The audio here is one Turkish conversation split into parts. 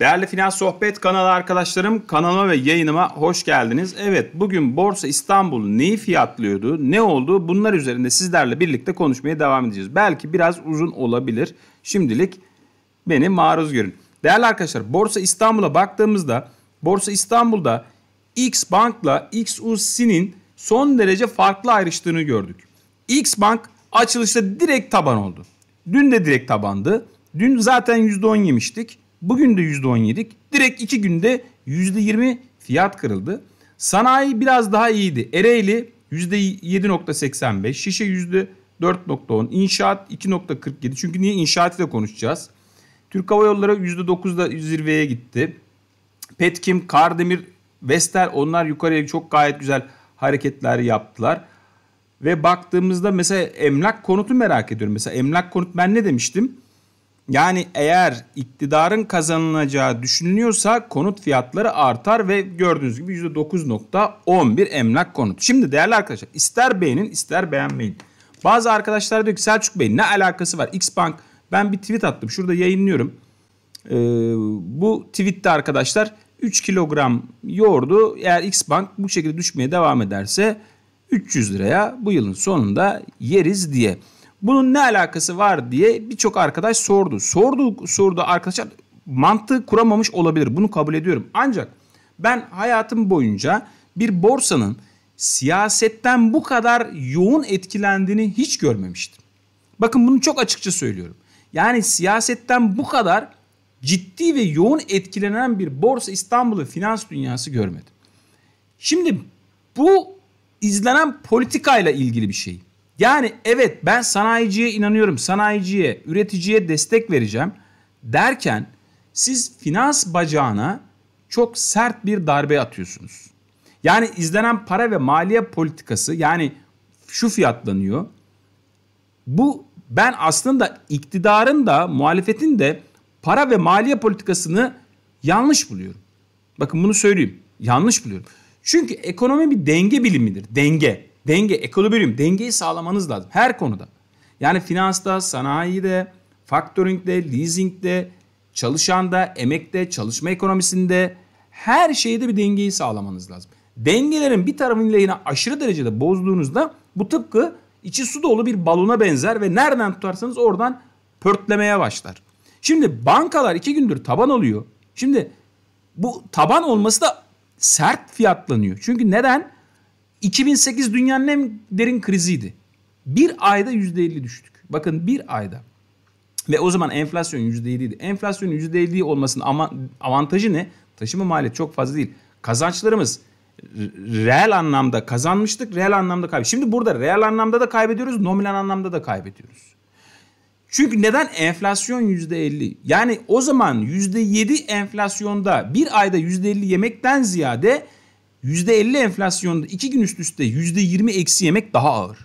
Değerli Finans Sohbet kanalı arkadaşlarım kanalıma ve yayınıma hoş geldiniz. Evet bugün Borsa İstanbul neyi fiyatlıyordu, ne oldu bunlar üzerinde sizlerle birlikte konuşmaya devam edeceğiz. Belki biraz uzun olabilir. Şimdilik beni maruz görün. Değerli arkadaşlar Borsa İstanbul'a baktığımızda Borsa İstanbul'da X Bank'la XUC'nin son derece farklı ayrıştığını gördük. X Bank açılışta direkt taban oldu. Dün de direkt tabandı. Dün zaten %10 yemiştik. Bugün de %17'lik. Direkt iki günde %20 fiyat kırıldı. Sanayi biraz daha iyiydi. Ereğli %7.85, şişe %4.10, inşaat 2.47. Çünkü niye inşaatı da konuşacağız. Türk Hava Yolları %9'da zirveye gitti. Petkim, Kardemir, Vestel onlar yukarıya çok gayet güzel hareketler yaptılar. Ve baktığımızda mesela emlak konutu merak ediyorum. Mesela emlak konut ben ne demiştim? Yani eğer iktidarın kazanılacağı düşünülüyorsa konut fiyatları artar ve gördüğünüz gibi %9.11 emlak konut. Şimdi değerli arkadaşlar ister beğenin ister beğenmeyin. Bazı arkadaşlar diyor ki Selçuk Bey ne alakası var? Xbank ben bir tweet attım şurada yayınlıyorum. Ee, bu tweette arkadaşlar 3 kilogram yoğurdu eğer Xbank bu şekilde düşmeye devam ederse 300 liraya bu yılın sonunda yeriz diye. Bunun ne alakası var diye birçok arkadaş sordu. Sordu sordu arkadaşlar mantığı kuramamış olabilir. Bunu kabul ediyorum. Ancak ben hayatım boyunca bir borsanın siyasetten bu kadar yoğun etkilendiğini hiç görmemiştim. Bakın bunu çok açıkça söylüyorum. Yani siyasetten bu kadar ciddi ve yoğun etkilenen bir borsa İstanbul'u finans dünyası görmedim. Şimdi bu izlenen politikayla ilgili bir şey. Yani evet ben sanayiciye inanıyorum. Sanayiciye, üreticiye destek vereceğim derken siz finans bacağına çok sert bir darbe atıyorsunuz. Yani izlenen para ve maliye politikası yani şu fiyatlanıyor. Bu ben aslında iktidarın da muhalefetin de para ve maliye politikasını yanlış buluyorum. Bakın bunu söyleyeyim. Yanlış buluyorum. Çünkü ekonomi bir denge bilimidir. Denge. Denge, ekolibrium, dengeyi sağlamanız lazım her konuda. Yani finansta, sanayide, factoring'de, leasing'de, çalışanda, emekte, çalışma ekonomisinde her şeyde bir dengeyi sağlamanız lazım. Dengelerin bir tarafıyla yine aşırı derecede bozduğunuzda bu tıpkı içi su dolu bir balona benzer ve nereden tutarsanız oradan pörtlemeye başlar. Şimdi bankalar iki gündür taban oluyor. Şimdi bu taban olması da sert fiyatlanıyor. Çünkü neden? 2008 dünyanın en derin kriziydi. Bir ayda %50 düştük. Bakın bir ayda. Ve o zaman enflasyon %7'ydi. Enflasyonun %50 olmasının avantajı ne? Taşıma maliyeti çok fazla değil. Kazançlarımız reel anlamda kazanmıştık, reel anlamda kaybediyoruz. Şimdi burada reel anlamda da kaybediyoruz, nominal anlamda da kaybediyoruz. Çünkü neden? Enflasyon %50. Yani o zaman %7 enflasyonda bir ayda %50 yemekten ziyade %50 enflasyonda iki gün üst üste %20 eksi yemek daha ağır.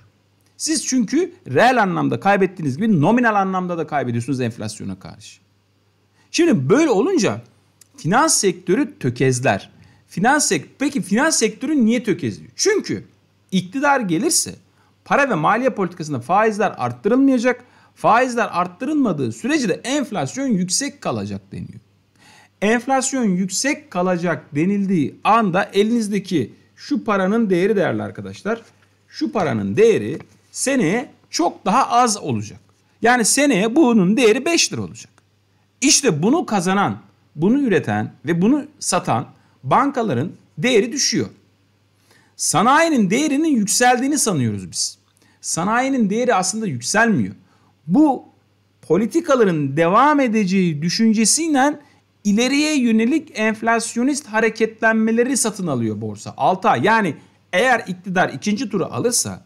Siz çünkü reel anlamda kaybettiğiniz gibi nominal anlamda da kaybediyorsunuz enflasyona karşı. Şimdi böyle olunca finans sektörü tökezler. Finans sekt Peki finans sektörü niye tökezliyor? Çünkü iktidar gelirse para ve maliye politikasında faizler arttırılmayacak. Faizler arttırılmadığı sürece de enflasyon yüksek kalacak deniyor. Enflasyon yüksek kalacak denildiği anda elinizdeki şu paranın değeri değerli arkadaşlar. Şu paranın değeri seneye çok daha az olacak. Yani seneye bunun değeri 5 lira olacak. İşte bunu kazanan, bunu üreten ve bunu satan bankaların değeri düşüyor. Sanayinin değerinin yükseldiğini sanıyoruz biz. Sanayinin değeri aslında yükselmiyor. Bu politikaların devam edeceği düşüncesiyle ileriye yönelik enflasyonist hareketlenmeleri satın alıyor borsa 6 ay. Yani eğer iktidar ikinci turu alırsa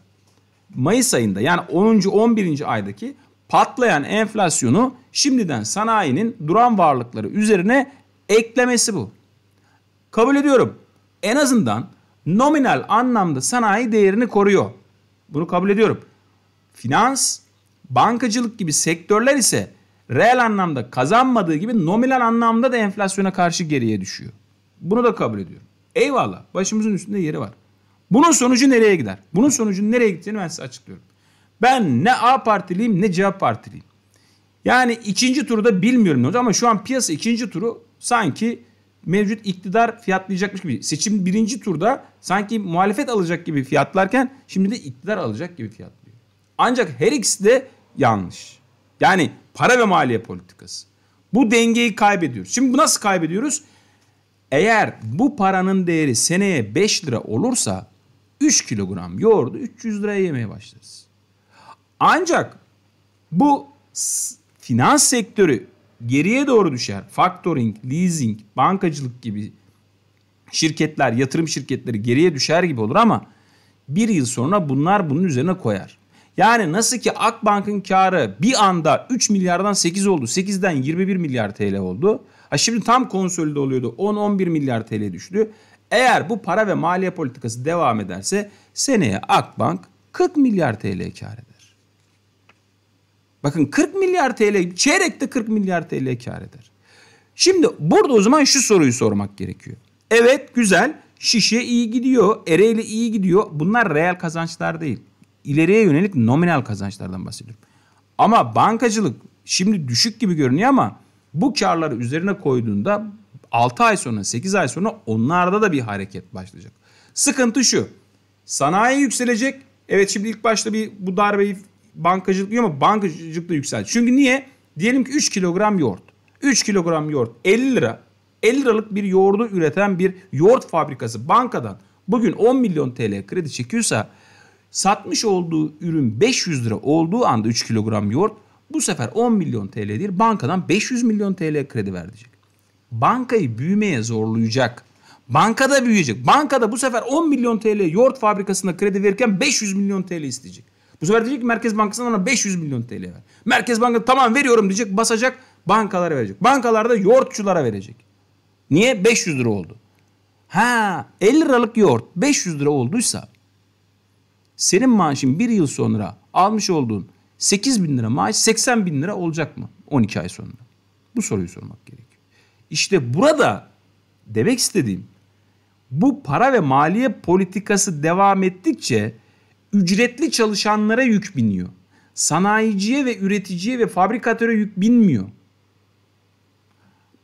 Mayıs ayında yani 10. 11. aydaki patlayan enflasyonu şimdiden sanayinin duran varlıkları üzerine eklemesi bu. Kabul ediyorum. En azından nominal anlamda sanayi değerini koruyor. Bunu kabul ediyorum. Finans, bankacılık gibi sektörler ise reel anlamda kazanmadığı gibi nominal anlamda da enflasyona karşı geriye düşüyor. Bunu da kabul ediyorum. Eyvallah başımızın üstünde yeri var. Bunun sonucu nereye gider? Bunun sonucun nereye gittiğini ben size açıklıyorum. Ben ne A partiliyim ne C partiliyim. Yani ikinci turu da bilmiyorum ne ama şu an piyasa ikinci turu sanki mevcut iktidar fiyatlayacakmış gibi. Seçim birinci turda sanki muhalefet alacak gibi fiyatlarken şimdi de iktidar alacak gibi fiyatlıyor. Ancak her ikisi de yanlış. Yani para ve maliye politikası. Bu dengeyi kaybediyoruz. Şimdi bu nasıl kaybediyoruz? Eğer bu paranın değeri seneye 5 lira olursa 3 kilogram yoğurdu 300 liraya yemeye başlarız. Ancak bu finans sektörü geriye doğru düşer. Factoring, leasing, bankacılık gibi şirketler, yatırım şirketleri geriye düşer gibi olur ama bir yıl sonra bunlar bunun üzerine koyar. Yani nasıl ki Akbank'ın karı bir anda 3 milyardan 8 oldu. 8'den 21 milyar TL oldu. Ha şimdi tam konsolide oluyordu. 10-11 milyar TL düştü. Eğer bu para ve maliye politikası devam ederse seneye Akbank 40 milyar TL kar eder. Bakın 40 milyar TL, çeyrekte 40 milyar TL kar eder. Şimdi burada o zaman şu soruyu sormak gerekiyor. Evet güzel, şişe iyi gidiyor, Ereğli iyi gidiyor. Bunlar reel kazançlar değil ileriye yönelik nominal kazançlardan bahsediyorum. Ama bankacılık şimdi düşük gibi görünüyor ama bu karları üzerine koyduğunda 6 ay sonra 8 ay sonra onlarda da bir hareket başlayacak. Sıkıntı şu. Sanayi yükselecek. Evet şimdi ilk başta bir bu darbeyi bankacılık diyor ama bankacılık da yükseldi. Çünkü niye? Diyelim ki 3 kilogram yoğurt. 3 kilogram yoğurt 50 lira. 50 liralık bir yoğurdu üreten bir yoğurt fabrikası bankadan bugün 10 milyon TL kredi çekiyorsa Satmış olduğu ürün 500 lira olduğu anda 3 kilogram yoğurt bu sefer 10 milyon TL değil bankadan 500 milyon TL kredi verecek. Bankayı büyümeye zorlayacak. Bankada büyüyecek. Bankada bu sefer 10 milyon TL yoğurt fabrikasına kredi verirken 500 milyon TL isteyecek. Bu sefer diyecek ki Merkez bankasına ona 500 milyon TL ver. Merkez Bankası tamam veriyorum diyecek basacak bankalara verecek. Bankalarda yoğurtçulara verecek. Niye? 500 lira oldu. Ha 50 liralık yoğurt 500 lira olduysa senin maaşın bir yıl sonra almış olduğun 8 bin lira maaş 80 bin lira olacak mı 12 ay sonra? Bu soruyu sormak gerekiyor. İşte burada demek istediğim bu para ve maliye politikası devam ettikçe ücretli çalışanlara yük biniyor. Sanayiciye ve üreticiye ve fabrikatöre yük binmiyor.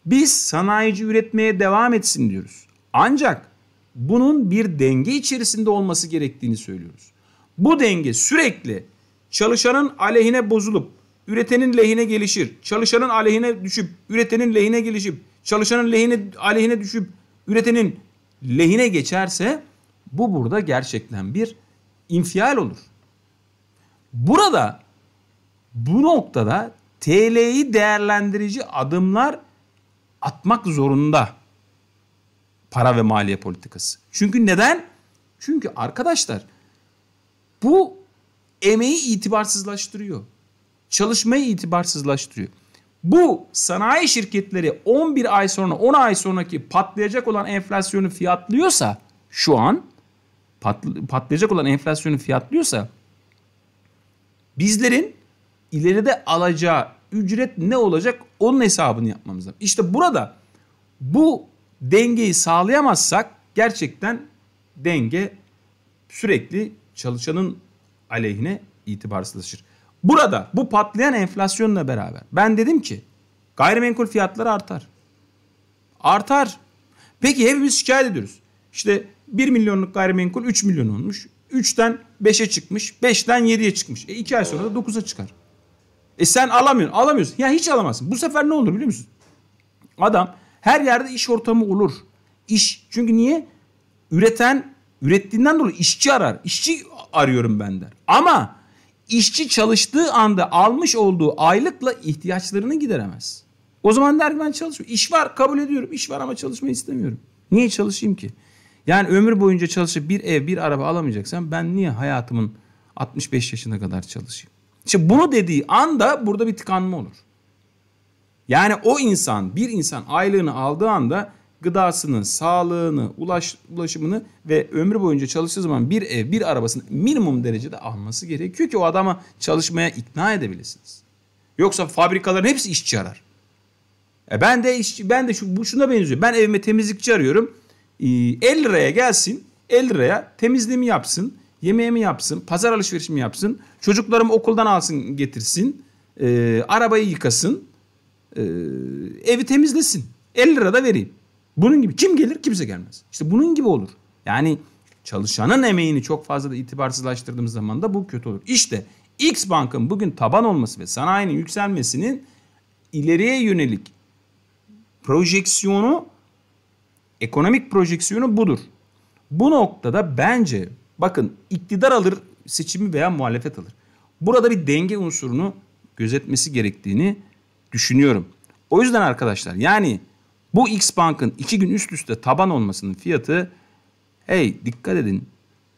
Biz sanayici üretmeye devam etsin diyoruz. Ancak bunun bir denge içerisinde olması gerektiğini söylüyoruz. Bu denge sürekli çalışanın aleyhine bozulup üretenin lehine gelişir. Çalışanın aleyhine düşüp üretenin lehine gelişip çalışanın lehine aleyhine düşüp üretenin lehine geçerse bu burada gerçekten bir infial olur. Burada bu noktada TL'yi değerlendirici adımlar atmak zorunda para ve maliye politikası. Çünkü neden? Çünkü arkadaşlar bu emeği itibarsızlaştırıyor. Çalışmayı itibarsızlaştırıyor. Bu sanayi şirketleri 11 ay sonra 10 ay sonraki patlayacak olan enflasyonu fiyatlıyorsa şu an patlayacak olan enflasyonu fiyatlıyorsa bizlerin ileride alacağı ücret ne olacak onun hesabını yapmamız lazım. İşte burada bu dengeyi sağlayamazsak gerçekten denge sürekli çalışanın aleyhine itibarsızlaşır. Burada bu patlayan enflasyonla beraber ben dedim ki gayrimenkul fiyatları artar. Artar. Peki hepimiz şikayet ediyoruz. İşte 1 milyonluk gayrimenkul 3 milyon olmuş. 3'ten 5'e çıkmış. 5'ten 7'ye çıkmış. E 2 ay sonra da 9'a çıkar. E sen alamıyorsun. Alamıyorsun. Ya hiç alamazsın. Bu sefer ne olur biliyor musun? Adam her yerde iş ortamı olur. İş. Çünkü niye? Üreten Ürettiğinden dolayı işçi arar. İşçi arıyorum ben der. Ama işçi çalıştığı anda almış olduğu aylıkla ihtiyaçlarını gideremez. O zaman der ki ben çalışmıyorum. İş var kabul ediyorum. İş var ama çalışmayı istemiyorum. Niye çalışayım ki? Yani ömür boyunca çalışıp bir ev bir araba alamayacaksam ben niye hayatımın 65 yaşına kadar çalışayım? İşte bunu dediği anda burada bir tıkanma olur. Yani o insan bir insan aylığını aldığı anda gıdasını, sağlığını, ulaş, ulaşımını ve ömrü boyunca çalıştığı zaman bir ev, bir arabasını minimum derecede alması gerekiyor ki o adama çalışmaya ikna edebilirsiniz. Yoksa fabrikaların hepsi işçi arar. E ben de işçi, ben de şu bu şuna benziyor. Ben evime temizlikçi arıyorum. E, ee, 50 liraya gelsin, 50 liraya temizliğimi yapsın, yemeğimi yapsın, pazar alışverişimi yapsın, çocuklarımı okuldan alsın getirsin, e, arabayı yıkasın, e, evi temizlesin. 50 lira da vereyim. Bunun gibi kim gelir kimse gelmez. İşte bunun gibi olur. Yani çalışanın emeğini çok fazla da itibarsızlaştırdığımız zaman da bu kötü olur. İşte X Bank'ın bugün taban olması ve sanayinin yükselmesinin ileriye yönelik projeksiyonu ekonomik projeksiyonu budur. Bu noktada bence bakın iktidar alır seçimi veya muhalefet alır. Burada bir denge unsurunu gözetmesi gerektiğini düşünüyorum. O yüzden arkadaşlar yani bu X Bank'ın iki gün üst üste taban olmasının fiyatı hey dikkat edin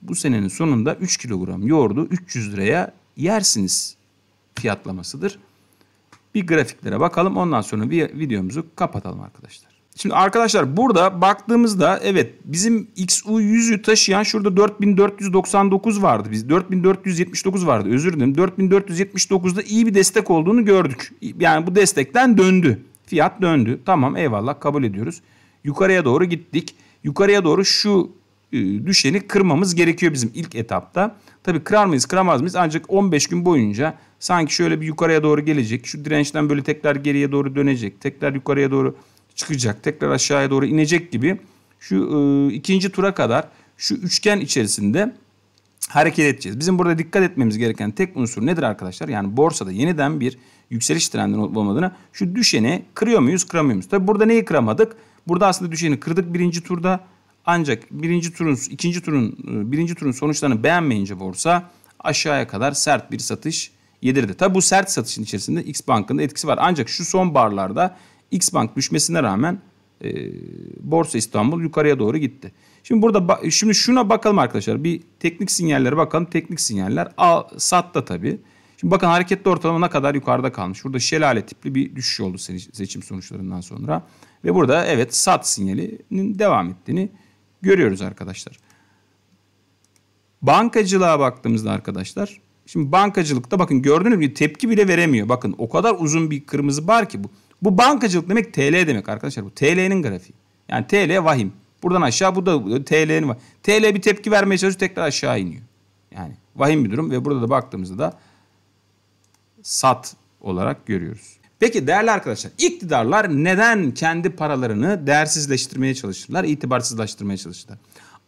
bu senenin sonunda 3 kilogram yoğurdu 300 liraya yersiniz fiyatlamasıdır. Bir grafiklere bakalım ondan sonra bir videomuzu kapatalım arkadaşlar. Şimdi arkadaşlar burada baktığımızda evet bizim XU100'ü taşıyan şurada 4499 vardı. Biz 4479 vardı özür dilerim. 4479'da iyi bir destek olduğunu gördük. Yani bu destekten döndü. Fiyat döndü. Tamam eyvallah kabul ediyoruz. Yukarıya doğru gittik. Yukarıya doğru şu e, düşeni kırmamız gerekiyor bizim ilk etapta. Tabii kırar mıyız kıramaz mıyız ancak 15 gün boyunca sanki şöyle bir yukarıya doğru gelecek. Şu dirençten böyle tekrar geriye doğru dönecek. Tekrar yukarıya doğru çıkacak. Tekrar aşağıya doğru inecek gibi. Şu e, ikinci tura kadar şu üçgen içerisinde hareket edeceğiz. Bizim burada dikkat etmemiz gereken tek unsur nedir arkadaşlar? Yani borsada yeniden bir yükseliş trendinin olup olmadığını şu düşeni kırıyor muyuz kıramıyor muyuz? Tabii burada neyi kıramadık? Burada aslında düşeni kırdık birinci turda. Ancak birinci turun, ikinci turun, e, birinci turun sonuçlarını beğenmeyince borsa aşağıya kadar sert bir satış yedirdi. Tabii bu sert satışın içerisinde X Bank'ın da etkisi var. Ancak şu son barlarda X Bank düşmesine rağmen e, Borsa İstanbul yukarıya doğru gitti. Şimdi burada şimdi şuna bakalım arkadaşlar. Bir teknik sinyallere bakalım. Teknik sinyaller al sat da tabii. Şimdi bakın hareketli ortalama ne kadar yukarıda kalmış. Burada şelale tipli bir düşüş oldu seçim sonuçlarından sonra. Ve burada evet sat sinyalinin devam ettiğini görüyoruz arkadaşlar. Bankacılığa baktığımızda arkadaşlar. Şimdi bankacılıkta bakın gördüğünüz gibi tepki bile veremiyor. Bakın o kadar uzun bir kırmızı bar ki bu. Bu bankacılık demek TL demek arkadaşlar. Bu TL'nin grafiği. Yani TL vahim. Buradan aşağı bu da TL'nin var. TL bir tepki vermeye çalışıyor tekrar aşağı iniyor. Yani vahim bir durum ve burada da baktığımızda da sat olarak görüyoruz. Peki değerli arkadaşlar iktidarlar neden kendi paralarını değersizleştirmeye çalışırlar, itibarsızlaştırmaya çalışırlar?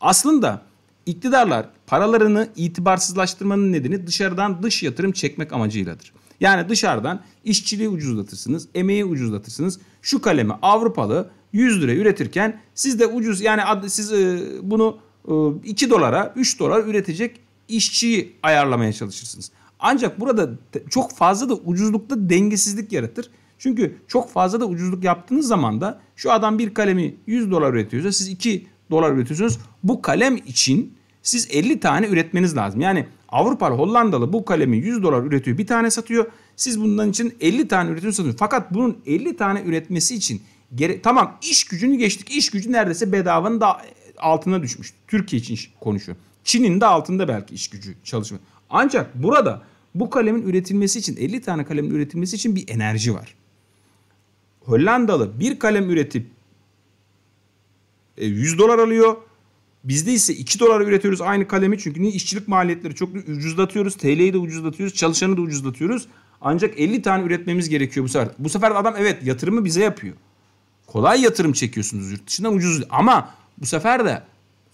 Aslında iktidarlar paralarını itibarsızlaştırmanın nedeni dışarıdan dış yatırım çekmek amacıyladır. Yani dışarıdan işçiliği ucuzlatırsınız, emeği ucuzlatırsınız. Şu kalemi Avrupalı 100 lira üretirken siz de ucuz yani siz e, bunu 2 e, dolara 3 dolar üretecek işçiyi ayarlamaya çalışırsınız. Ancak burada çok fazla da ucuzlukta dengesizlik yaratır. Çünkü çok fazla da ucuzluk yaptığınız zaman da şu adam bir kalemi 100 dolar üretiyorsa siz 2 dolar üretiyorsunuz. Bu kalem için siz 50 tane üretmeniz lazım. Yani Avrupalı Hollandalı bu kalemi 100 dolar üretiyor bir tane satıyor. Siz bundan için 50 tane üretiyorsunuz. Fakat bunun 50 tane üretmesi için Gere tamam iş gücünü geçtik. İş gücü neredeyse bedavanın da altına düşmüş. Türkiye için konuşuyorum. Çin'in de altında belki iş gücü çalışma. Ancak burada bu kalemin üretilmesi için 50 tane kalemin üretilmesi için bir enerji var. Hollandalı bir kalem üretip 100 e, dolar alıyor. Bizde ise 2 dolar üretiyoruz aynı kalemi çünkü niye işçilik maliyetleri çok ucuzlatıyoruz. TL'yi de ucuzlatıyoruz, çalışanı da ucuzlatıyoruz. Ancak 50 tane üretmemiz gerekiyor bu sefer. Bu sefer adam evet yatırımı bize yapıyor kolay yatırım çekiyorsunuz yurt dışından ucuz. Ama bu sefer de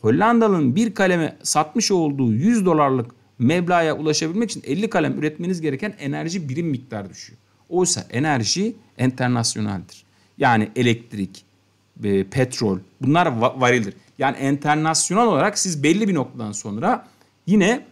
Hollandalı'nın bir kalemi satmış olduğu 100 dolarlık meblağa ulaşabilmek için 50 kalem üretmeniz gereken enerji birim miktar düşüyor. Oysa enerji enternasyoneldir. Yani elektrik, e, petrol bunlar varildir. Yani enternasyonel olarak siz belli bir noktadan sonra yine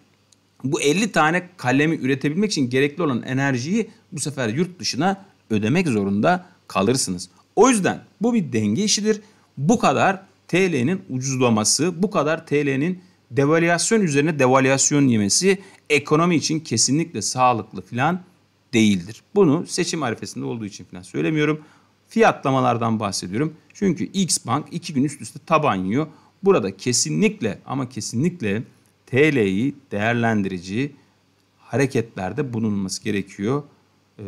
bu 50 tane kalemi üretebilmek için gerekli olan enerjiyi bu sefer yurt dışına ödemek zorunda kalırsınız. O yüzden bu bir denge işidir. Bu kadar TL'nin ucuzlaması, bu kadar TL'nin devalüasyon üzerine devalüasyon yemesi ekonomi için kesinlikle sağlıklı filan değildir. Bunu seçim arifesinde olduğu için filan söylemiyorum. Fiyatlamalardan bahsediyorum. Çünkü X Bank iki gün üst üste taban yiyor. Burada kesinlikle ama kesinlikle TL'yi değerlendirici hareketlerde bulunması gerekiyor. Ee,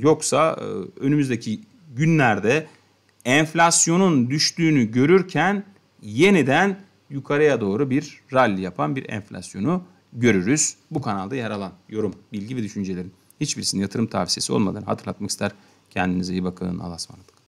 yoksa e, önümüzdeki günlerde enflasyonun düştüğünü görürken yeniden yukarıya doğru bir rally yapan bir enflasyonu görürüz. Bu kanalda yer alan yorum, bilgi ve düşüncelerin hiçbirisinin yatırım tavsiyesi olmadan hatırlatmak ister. Kendinize iyi bakın. Allah'a ısmarladık.